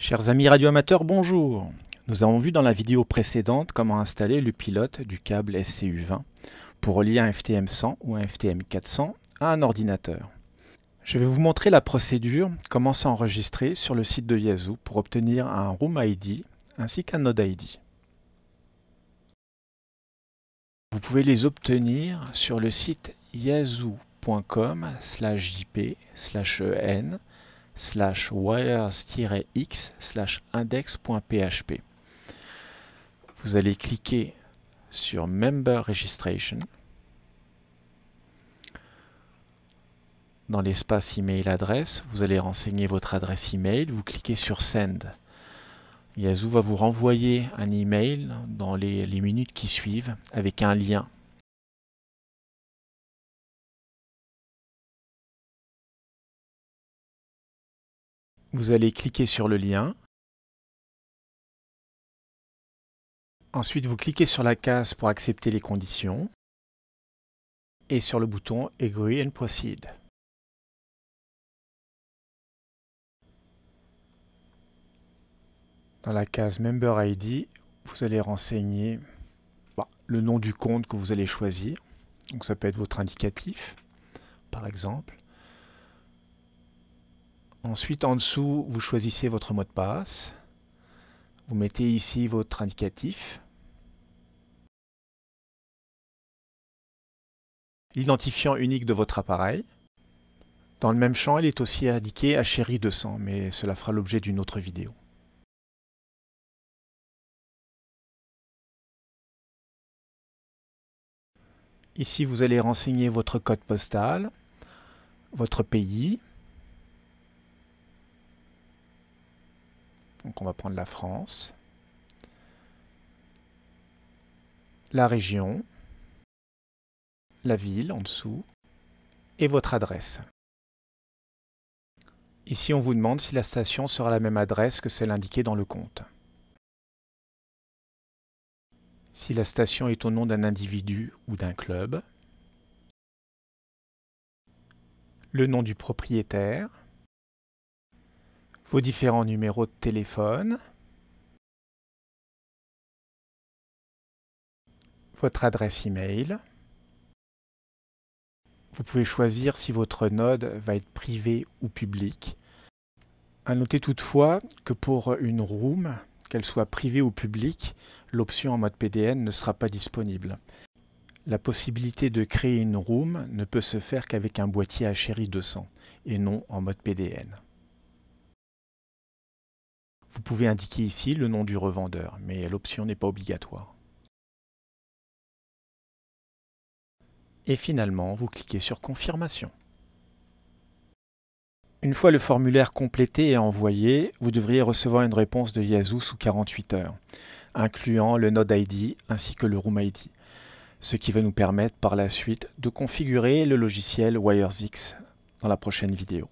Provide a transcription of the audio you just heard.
Chers amis radioamateurs, bonjour Nous avons vu dans la vidéo précédente comment installer le pilote du câble SCU20 pour relier un FTM100 ou un FTM400 à un ordinateur. Je vais vous montrer la procédure, comment s'enregistrer sur le site de Yazoo pour obtenir un Room ID ainsi qu'un Node ID. Vous pouvez les obtenir sur le site yazoo.com jp en slash wires-x slash index.php. Vous allez cliquer sur Member Registration. Dans l'espace email adresse, vous allez renseigner votre adresse email, vous cliquez sur Send. Yazoo va vous renvoyer un email dans les, les minutes qui suivent avec un lien Vous allez cliquer sur le lien. Ensuite, vous cliquez sur la case pour accepter les conditions et sur le bouton Agree and Proceed. Dans la case Member ID, vous allez renseigner bah, le nom du compte que vous allez choisir. Donc ça peut être votre indicatif, par exemple. Ensuite, en dessous, vous choisissez votre mot de passe. Vous mettez ici votre indicatif. L'identifiant unique de votre appareil. Dans le même champ, il est aussi indiqué HRI 200, mais cela fera l'objet d'une autre vidéo. Ici, vous allez renseigner votre code postal, votre pays, on va prendre la France. La région. La ville en dessous. Et votre adresse. Ici, on vous demande si la station sera la même adresse que celle indiquée dans le compte. Si la station est au nom d'un individu ou d'un club. Le nom du propriétaire vos différents numéros de téléphone, votre adresse email. Vous pouvez choisir si votre node va être privé ou public. À noter toutefois que pour une room, qu'elle soit privée ou publique, l'option en mode PDN ne sera pas disponible. La possibilité de créer une room ne peut se faire qu'avec un boîtier HRI200 et non en mode PDN. Vous pouvez indiquer ici le nom du revendeur, mais l'option n'est pas obligatoire. Et finalement, vous cliquez sur Confirmation. Une fois le formulaire complété et envoyé, vous devriez recevoir une réponse de Yazoo sous 48 heures, incluant le Node ID ainsi que le Room ID, ce qui va nous permettre par la suite de configurer le logiciel WiresX dans la prochaine vidéo.